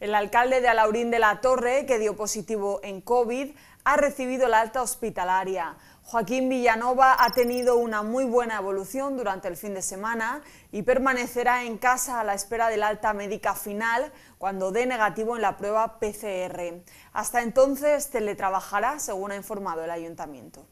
El alcalde de Alaurín de la Torre, que dio positivo en COVID, ha recibido la alta hospitalaria. Joaquín Villanova ha tenido una muy buena evolución durante el fin de semana y permanecerá en casa a la espera del alta médica final cuando dé negativo en la prueba PCR. Hasta entonces teletrabajará, según ha informado el ayuntamiento.